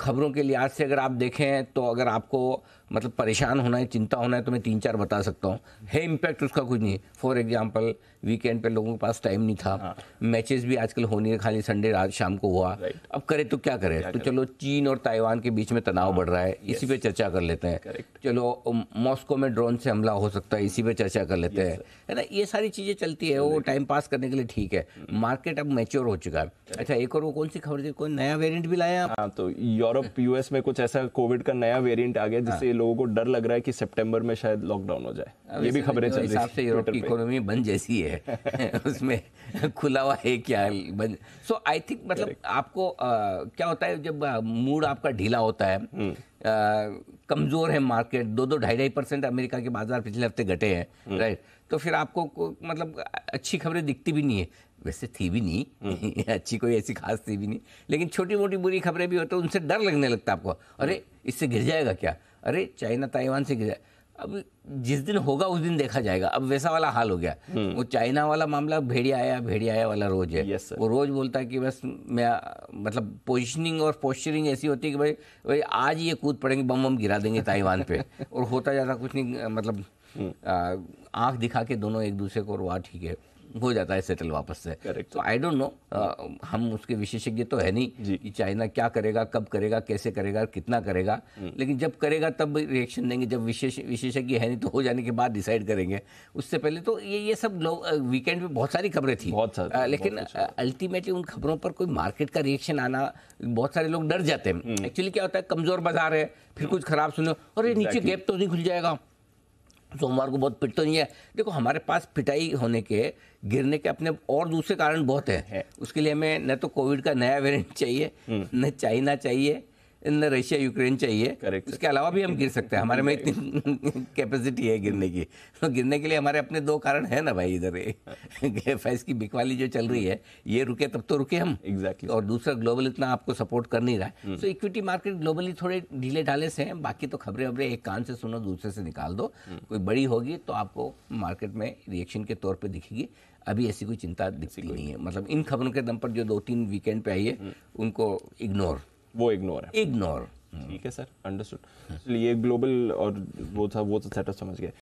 खबरों के लिहाज से अगर आप देखें तो अगर आपको मतलब परेशान होना है चिंता होना है तो मैं तीन चार बता सकता हूँ है इम्पैक्ट उसका कुछ नहीं फॉर एग्जाम्पल वीकेंड पे लोगों के पास टाइम नहीं था हाँ। मैचेस भी आजकल हो नहीं खाली संडे रात शाम को हुआ अब करे तो क्या करे तो चलो चीन और ताइवान के बीच में तनाव हाँ। बढ़ रहा है इसी पे चर्चा कर लेते हैं चलो मॉस्को में ड्रोन से हमला हो सकता है इसी पे चर्चा कर लेते हैं है ना ये सारी चीज़ें चलती है वो टाइम पास करने के लिए ठीक है मार्केट hmm. अब मेच्योर हो चुका है अच्छा एक और वो कौन सी खबर थी कोई नया वेरियंट भी लाया हाँ, तो यूरोप यूएस में कुछ ऐसा कोविड का नया वेरिएंट आ गया हाँ। जिससे लोगों को डर लग रहा है कि सितंबर में शायद लॉकडाउन हो जाए ये भी खबरें चल रही है यूरोप की इकोनॉमी बंद जैसी है उसमें खुला हुआ है क्या बन सो आई थिंक मतलब आपको क्या होता है जब मूड आपका ढीला होता है हम्म। कमज़ोर है मार्केट दो दो ढाई ढाई परसेंट अमेरिका के बाजार पिछले हफ्ते घटे हैं राइट हम्म। तो फिर आपको मतलब अच्छी खबरें दिखती भी नहीं है वैसे थी भी नहीं हम्म। अच्छी कोई ऐसी खास थी भी नहीं लेकिन छोटी मोटी बुरी खबरें भी होती तो उनसे डर लगने लगता आपको अरे इससे गिर जाएगा क्या अरे चाइना ताइवान से गिर जाए अब जिस दिन होगा उस दिन देखा जाएगा अब वैसा वाला हाल हो गया हम्म। वो चाइना वाला मामला भेड़िया आया भेड़िया आया वाला रोज है yes, वो रोज बोलता है कि बस मैं मतलब पोजिशनिंग और पोस्चरिंग ऐसी होती है कि भाई भाई आज ये कूद पड़ेंगे बम बम गिरा देंगे ताइवान पे और होता जाता कुछ नहीं मतलब हम्म। आँख दिखा के दोनों एक दूसरे को और वाह ठीक है हो जाता है सेटल वापस से तो आई डोंट नो हम उसके विशेषज्ञ तो है नहीं कि चाइना क्या करेगा कब करेगा कैसे करेगा कितना करेगा हम्म। लेकिन जब करेगा तब रिएक्शन देंगे जब विशेष विशेषज्ञ है नहीं तो हो जाने के बाद डिसाइड करेंगे उससे पहले तो ये ये सब वीकेंड uh, में बहुत सारी खबरें थी बहुत सारी uh, लेकिन अल्टीमेटली uh, उन खबरों पर कोई मार्केट का रिएक्शन आना बहुत सारे लोग डर जाते हैं एक्चुअली हम्म। क्या होता है कमजोर बाजार है फिर हम्म। कुछ खराब सुनो और ये नीचे गैप तो नहीं खुल जाएगा सोमवार को बहुत पिट तो नहीं है देखो हमारे पास पिटाई होने के गिरने के अपने और दूसरे कारण बहुत हैं है। उसके लिए हमें न तो कोविड का नया वेरिएंट चाहिए हम्म। न चाइना चाहिए इन रशिया यूक्रेन चाहिए करेक्ट उसके अलावा भी हम गिर सकते हैं हमारे में इतनी कैपेसिटी है गिरने की तो गिरने के लिए हमारे अपने दो कारण है ना भाई इधर फैस की बिकवाली जो चल रही है ये रुके तब तो रुके हम एग्जैक्टली और दूसरा ग्लोबल इतना आपको सपोर्ट कर नहीं रहा है सो इक्विटी मार्केट ग्लोबली थोड़े ढीले ढाले से हैं बाकी तो खबरें वबरें एक कान से सुनो दूसरे से निकाल दो hmm. कोई बड़ी होगी तो आपको मार्केट में रिएक्शन के तौर पर दिखेगी अभी ऐसी कोई चिंता दिखती नहीं है मतलब इन खबरों के दम पर जो दो तीन वीकेंड पे आई है hmm. उनको इग्नोर वो इग्नोर है इग्नोर ठीक है सर अंडरस्टूड ये ग्लोबल और वो था वो तो सेटअप समझ गए